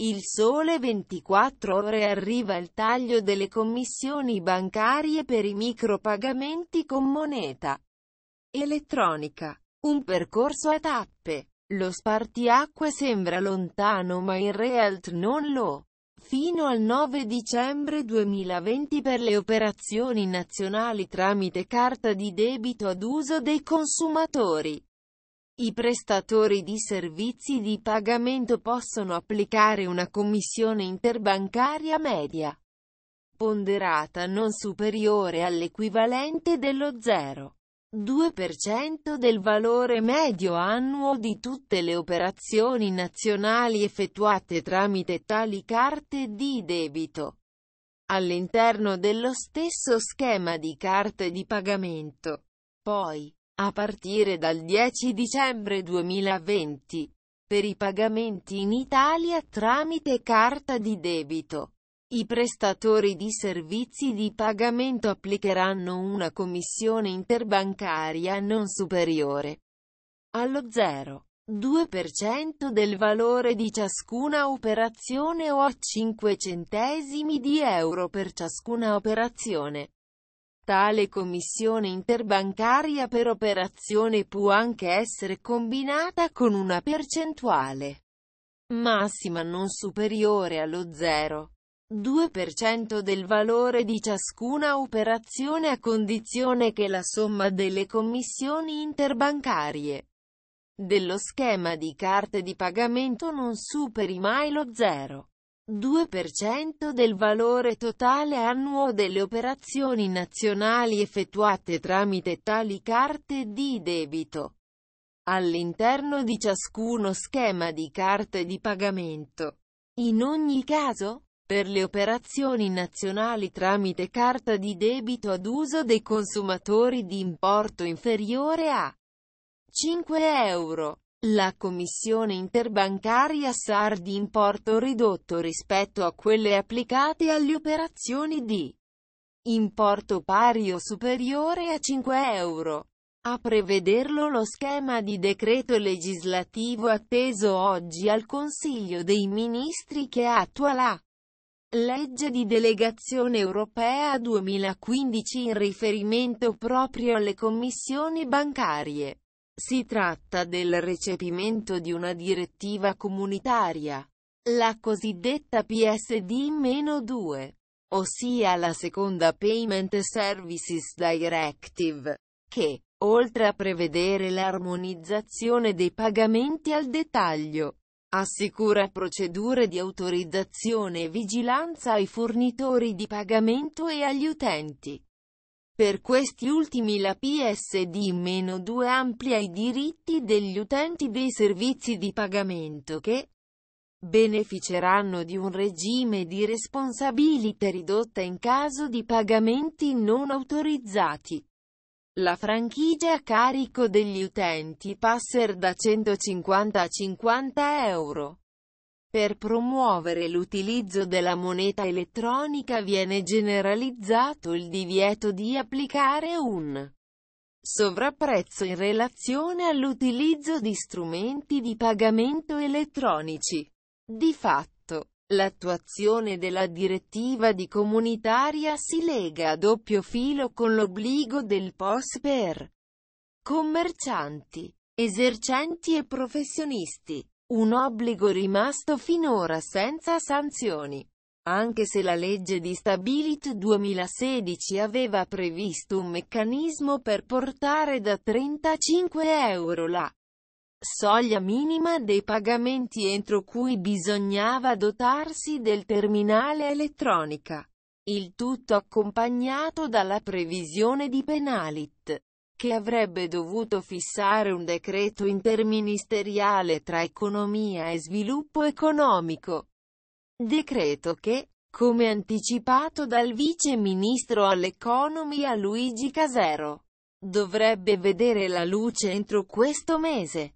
Il sole 24 ore arriva il taglio delle commissioni bancarie per i micropagamenti con moneta elettronica. Un percorso a tappe. Lo spartiacque sembra lontano ma in realtà non lo. Fino al 9 dicembre 2020 per le operazioni nazionali tramite carta di debito ad uso dei consumatori. I prestatori di servizi di pagamento possono applicare una commissione interbancaria media ponderata non superiore all'equivalente dello 0,2% del valore medio annuo di tutte le operazioni nazionali effettuate tramite tali carte di debito. All'interno dello stesso schema di carte di pagamento. Poi, a partire dal 10 dicembre 2020, per i pagamenti in Italia tramite carta di debito. I prestatori di servizi di pagamento applicheranno una commissione interbancaria non superiore allo 0,2% del valore di ciascuna operazione o a 5 centesimi di euro per ciascuna operazione. Tale commissione interbancaria per operazione può anche essere combinata con una percentuale massima non superiore allo 0,2% del valore di ciascuna operazione a condizione che la somma delle commissioni interbancarie dello schema di carte di pagamento non superi mai lo 0. 2% del valore totale annuo delle operazioni nazionali effettuate tramite tali carte di debito. All'interno di ciascuno schema di carte di pagamento. In ogni caso, per le operazioni nazionali tramite carta di debito ad uso dei consumatori di importo inferiore a 5 euro. La commissione interbancaria SAR di importo ridotto rispetto a quelle applicate alle operazioni di importo pari o superiore a 5 euro. A prevederlo lo schema di decreto legislativo atteso oggi al Consiglio dei Ministri che attua la Legge di delegazione europea 2015 in riferimento proprio alle commissioni bancarie. Si tratta del recepimento di una direttiva comunitaria, la cosiddetta PSD-2, ossia la seconda Payment Services Directive, che, oltre a prevedere l'armonizzazione dei pagamenti al dettaglio, assicura procedure di autorizzazione e vigilanza ai fornitori di pagamento e agli utenti. Per questi ultimi la PSD-2 amplia i diritti degli utenti dei servizi di pagamento che beneficeranno di un regime di responsabilità ridotta in caso di pagamenti non autorizzati. La franchigia a carico degli utenti passer da 150 a 50 euro. Per promuovere l'utilizzo della moneta elettronica viene generalizzato il divieto di applicare un sovrapprezzo in relazione all'utilizzo di strumenti di pagamento elettronici. Di fatto, l'attuazione della direttiva di comunitaria si lega a doppio filo con l'obbligo del POS per commercianti, esercenti e professionisti un obbligo rimasto finora senza sanzioni. Anche se la legge di Stabilit 2016 aveva previsto un meccanismo per portare da 35 euro la soglia minima dei pagamenti entro cui bisognava dotarsi del terminale elettronica. Il tutto accompagnato dalla previsione di penalit che avrebbe dovuto fissare un decreto interministeriale tra economia e sviluppo economico. Decreto che, come anticipato dal vice ministro all'economia Luigi Casero, dovrebbe vedere la luce entro questo mese.